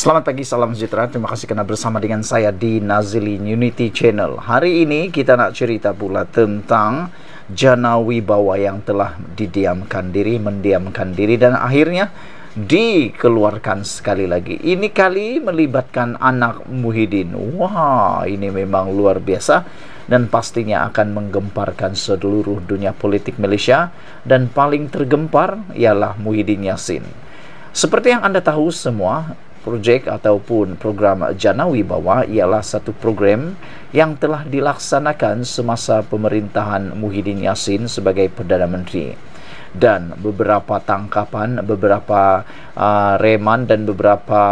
Selamat pagi, salam sejahtera. Terima kasih kerana bersama dengan saya di Nazili Unity Channel. Hari ini kita nak cerita pula tentang jana wibawa yang telah didiamkan diri, mendiamkan diri dan akhirnya dikeluarkan sekali lagi. Ini kali melibatkan anak Muhyiddin. Wah, ini memang luar biasa dan pastinya akan menggemparkan seluruh dunia politik Malaysia dan paling tergempar ialah Muhyiddin Yassin. Seperti yang anda tahu semua, projek ataupun program Janawi Bawa ialah satu program yang telah dilaksanakan semasa pemerintahan Muhyiddin Yassin sebagai Perdana Menteri dan beberapa tangkapan beberapa uh, reman dan beberapa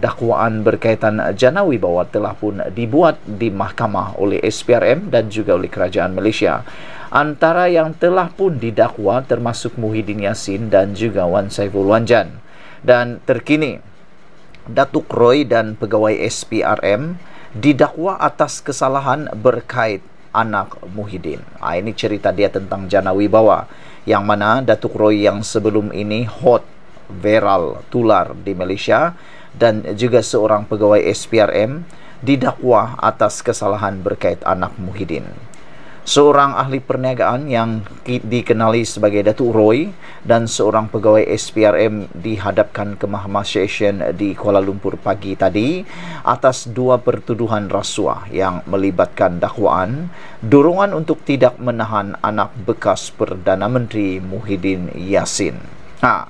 dakwaan berkaitan Janawi bahawa telah pun dibuat di mahkamah oleh SPRM dan juga oleh kerajaan Malaysia antara yang telah pun didakwa termasuk Muhyiddin Yassin dan juga Wan Saiful Wanjan dan terkini Datuk Roy dan pegawai SPRM didakwa atas kesalahan berkait anak Muhyiddin. Ha, ini cerita dia tentang Jana Wibawa yang mana Datuk Roy yang sebelum ini hot viral tular di Malaysia dan juga seorang pegawai SPRM didakwa atas kesalahan berkait anak Muhyiddin seorang ahli perniagaan yang dikenali sebagai Datuk Roy dan seorang pegawai SPRM dihadapkan ke Mahkamah Session di Kuala Lumpur pagi tadi atas dua pertuduhan rasuah yang melibatkan dakwaan dorongan untuk tidak menahan anak bekas Perdana Menteri Muhyiddin Yassin. Ha,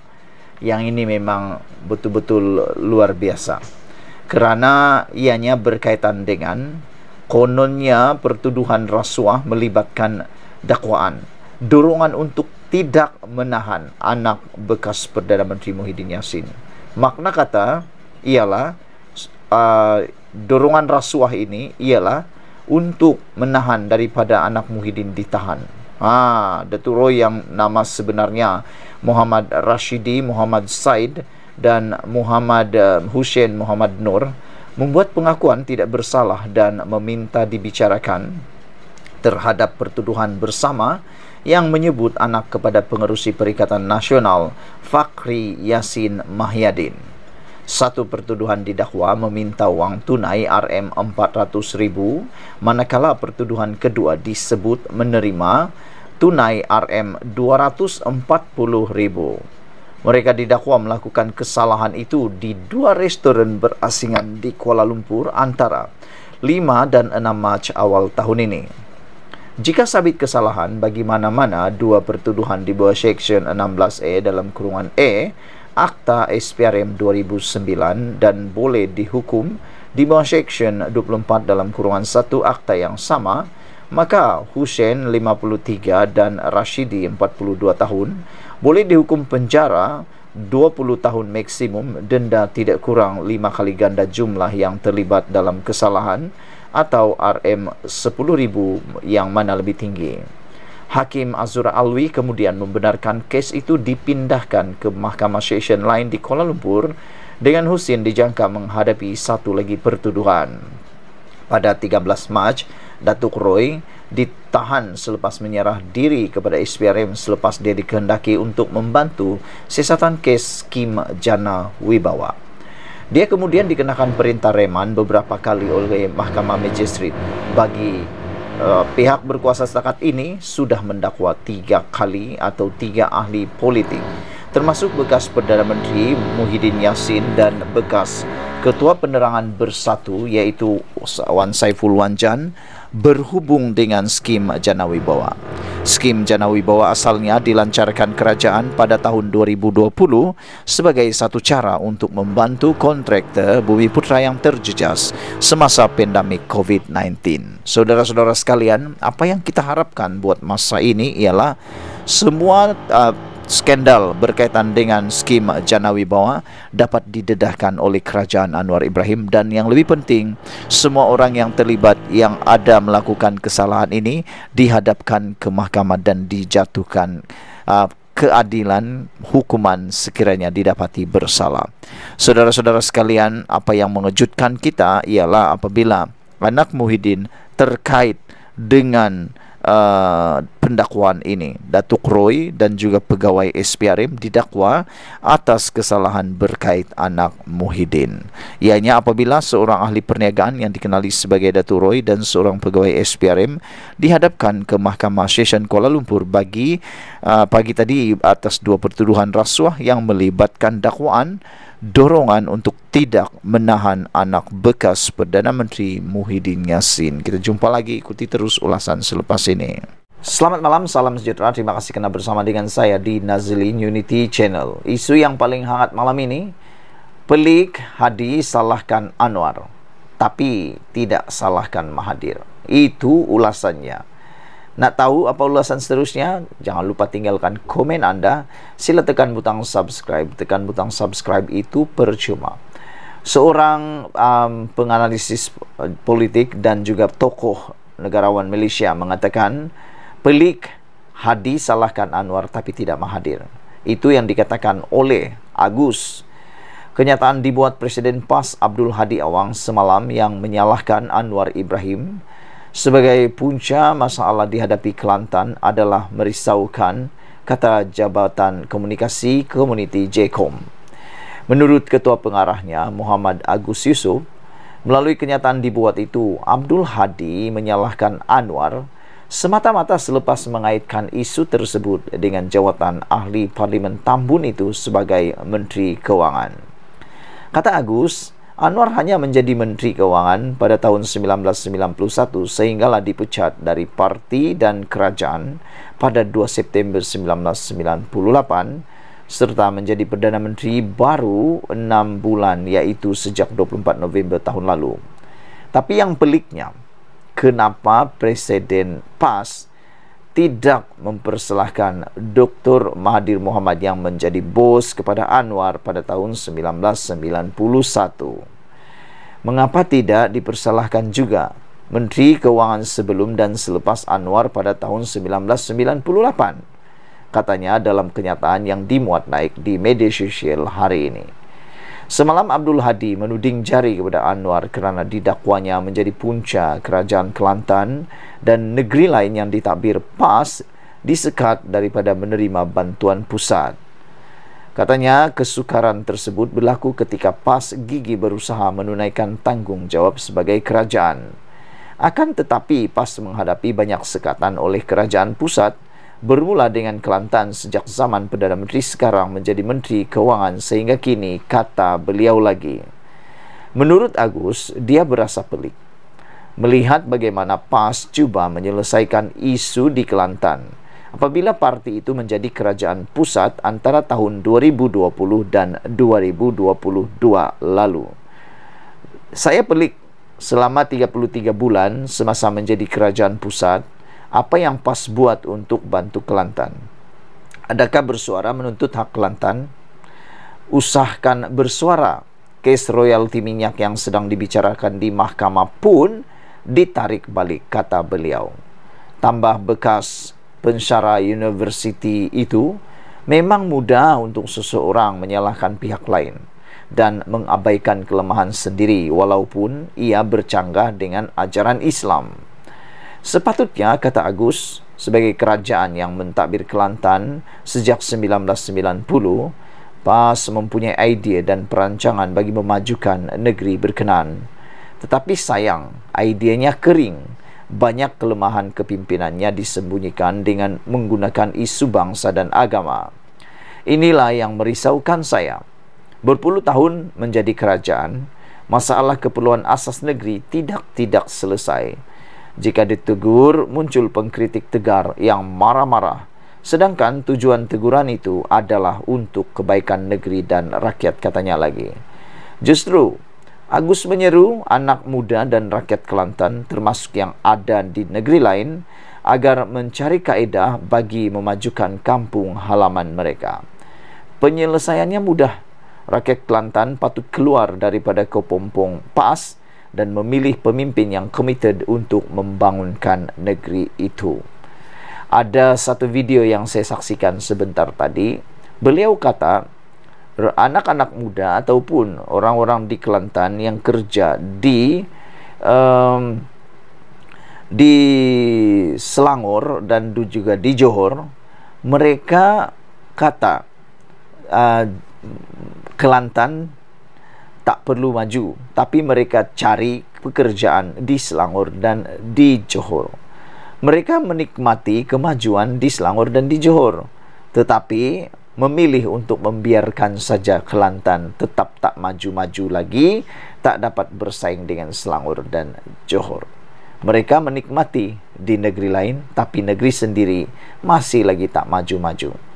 yang ini memang betul-betul luar biasa kerana ianya berkaitan dengan Kononnya pertuduhan rasuah melibatkan dakwaan Dorongan untuk tidak menahan anak bekas Perdana Menteri Muhyiddin Yassin Makna kata ialah uh, Dorongan rasuah ini ialah Untuk menahan daripada anak Muhyiddin ditahan ha, Deturo yang nama sebenarnya Muhammad Rashidi, Muhammad Said Dan Muhammad uh, Hussein, Muhammad Nur membuat pengakuan tidak bersalah dan meminta dibicarakan terhadap pertuduhan bersama yang menyebut anak kepada pengerusi Perikatan Nasional Fakri Yasin Mahyadin. Satu pertuduhan didakwa meminta wang tunai RM400,000 manakala pertuduhan kedua disebut menerima tunai RM240,000. Mereka didakwa melakukan kesalahan itu di dua restoran berasingan di Kuala Lumpur antara 5 dan 6 Mac awal tahun ini. Jika sabit kesalahan bagi mana-mana dua pertuduhan di bawah Seksyen 16A e dalam kurungan E, Akta SPRM 2009 dan boleh dihukum di bawah Seksyen 24 dalam kurungan 1 akta yang sama, maka Hussein 53 dan Rashidi 42 tahun boleh dihukum penjara 20 tahun maksimum denda tidak kurang 5 kali ganda jumlah yang terlibat dalam kesalahan atau RM10,000 yang mana lebih tinggi. Hakim Azura Alwi kemudian membenarkan kes itu dipindahkan ke Mahkamah Session lain di Kuala Lumpur dengan Hussein dijangka menghadapi satu lagi pertuduhan. Pada 13 Mac, Datuk Roy ditahan selepas menyerah diri kepada SPRM selepas dia dikehendaki untuk membantu siasatan kes Kim Jana Wibawa. Dia kemudian dikenakan perintah reman beberapa kali oleh Mahkamah Magistrate bagi uh, pihak berkuasa setakat ini sudah mendakwa tiga kali atau tiga ahli politik termasuk bekas Perdana Menteri Muhyiddin Yassin dan bekas Ketua Penerangan Bersatu iaitu Wan Saiful Wanjan Jan berhubung dengan skim Jana Wibawa. Skim Jana Wibawa asalnya dilancarkan kerajaan pada tahun 2020 sebagai satu cara untuk membantu kontraktor Bumi Putra yang terjejas semasa pandemik COVID-19. Saudara-saudara sekalian, apa yang kita harapkan buat masa ini ialah semua uh, skandal berkaitan dengan skim Jana Wibawa dapat didedahkan oleh kerajaan Anwar Ibrahim dan yang lebih penting semua orang yang terlibat yang ada melakukan kesalahan ini dihadapkan ke mahkamah dan dijatuhkan uh, keadilan hukuman sekiranya didapati bersalah. Saudara-saudara sekalian, apa yang mengejutkan kita ialah apabila anak Muhyiddin terkait dengan uh, pendakwaan ini. Datuk Roy dan juga pegawai SPRM didakwa atas kesalahan berkait anak Muhyiddin. Ianya apabila seorang ahli perniagaan yang dikenali sebagai Datuk Roy dan seorang pegawai SPRM dihadapkan ke Mahkamah Session Kuala Lumpur bagi uh, pagi tadi atas dua pertuduhan rasuah yang melibatkan dakwaan dorongan untuk tidak menahan anak bekas Perdana Menteri Muhyiddin Yassin. Kita jumpa lagi ikuti terus ulasan selepas ini. Selamat malam, salam sejahtera. Terima kasih kena bersama dengan saya di Nazilin Unity Channel. Isu yang paling hangat malam ini, pelik Hadi salahkan Anwar, tapi tidak salahkan Mahathir. Itu ulasannya. Nak tahu apa ulasan seterusnya? Jangan lupa tinggalkan komen anda. Sila tekan butang subscribe. Tekan butang subscribe itu percuma. Seorang um, penganalisis uh, politik dan juga tokoh negarawan Malaysia mengatakan, pelik Hadi salahkan Anwar tapi tidak mahadir. Itu yang dikatakan oleh Agus. Kenyataan dibuat Presiden PAS Abdul Hadi Awang semalam yang menyalahkan Anwar Ibrahim sebagai punca masalah dihadapi Kelantan adalah merisaukan kata Jabatan Komunikasi Komuniti JKom. Menurut Ketua Pengarahnya Muhammad Agus Yusuf, melalui kenyataan dibuat itu Abdul Hadi menyalahkan Anwar semata-mata selepas mengaitkan isu tersebut dengan jawatan ahli Parlimen Tambun itu sebagai Menteri Keuangan. Kata Agus, Anwar hanya menjadi Menteri Keuangan pada tahun 1991 sehinggalah dipecat dari parti dan kerajaan pada 2 September 1998 serta menjadi Perdana Menteri baru 6 bulan iaitu sejak 24 November tahun lalu. Tapi yang peliknya, kenapa Presiden PAS tidak mempersilahkan Dr. Mahathir Muhammad yang menjadi bos kepada Anwar pada tahun 1991. Mengapa tidak dipersalahkan juga Menteri Keuangan sebelum dan selepas Anwar pada tahun 1998? Katanya dalam kenyataan yang dimuat naik di media sosial hari ini. Semalam Abdul Hadi menuding jari kepada Anwar kerana didakwanya menjadi punca kerajaan Kelantan dan negeri lain yang ditakbir PAS disekat daripada menerima bantuan pusat. Katanya kesukaran tersebut berlaku ketika PAS gigi berusaha menunaikan tanggungjawab sebagai kerajaan. Akan tetapi PAS menghadapi banyak sekatan oleh kerajaan pusat bermula dengan Kelantan sejak zaman Perdana Menteri sekarang menjadi Menteri Kewangan sehingga kini kata beliau lagi. Menurut Agus, dia berasa pelik melihat bagaimana PAS cuba menyelesaikan isu di Kelantan apabila parti itu menjadi kerajaan pusat antara tahun 2020 dan 2022 lalu. Saya pelik selama 33 bulan semasa menjadi kerajaan pusat apa yang PAS buat untuk bantu Kelantan? Adakah bersuara menuntut hak Kelantan? Usahkan bersuara. Kes royalti minyak yang sedang dibicarakan di mahkamah pun ditarik balik, kata beliau. Tambah bekas pensyarah universiti itu, memang mudah untuk seseorang menyalahkan pihak lain dan mengabaikan kelemahan sendiri walaupun ia bercanggah dengan ajaran Islam. Sepatutnya, kata Agus, sebagai kerajaan yang mentadbir Kelantan sejak 1990, PAS mempunyai idea dan perancangan bagi memajukan negeri berkenan. Tetapi sayang, ideanya kering. Banyak kelemahan kepimpinannya disembunyikan dengan menggunakan isu bangsa dan agama. Inilah yang merisaukan saya. Berpuluh tahun menjadi kerajaan, masalah keperluan asas negeri tidak-tidak selesai. Jika ditegur, muncul pengkritik tegar yang marah-marah. Sedangkan tujuan teguran itu adalah untuk kebaikan negeri dan rakyat katanya lagi. Justru, Agus menyeru anak muda dan rakyat Kelantan termasuk yang ada di negeri lain agar mencari kaedah bagi memajukan kampung halaman mereka. Penyelesaiannya mudah. Rakyat Kelantan patut keluar daripada kepompong PAS dan memilih pemimpin yang komited untuk membangunkan negeri itu. Ada satu video yang saya saksikan sebentar tadi. Beliau kata, anak-anak muda ataupun orang-orang di Kelantan yang kerja di um, di Selangor dan juga di Johor, mereka kata uh, Kelantan tak perlu maju tapi mereka cari pekerjaan di Selangor dan di Johor. Mereka menikmati kemajuan di Selangor dan di Johor tetapi memilih untuk membiarkan saja Kelantan tetap tak maju-maju lagi tak dapat bersaing dengan Selangor dan Johor. Mereka menikmati di negeri lain tapi negeri sendiri masih lagi tak maju-maju.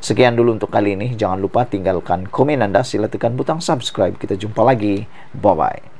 Sekian dulu untuk kali ini. Jangan lupa tinggalkan komen Anda. Sila tekan butang subscribe. Kita jumpa lagi. Bye-bye.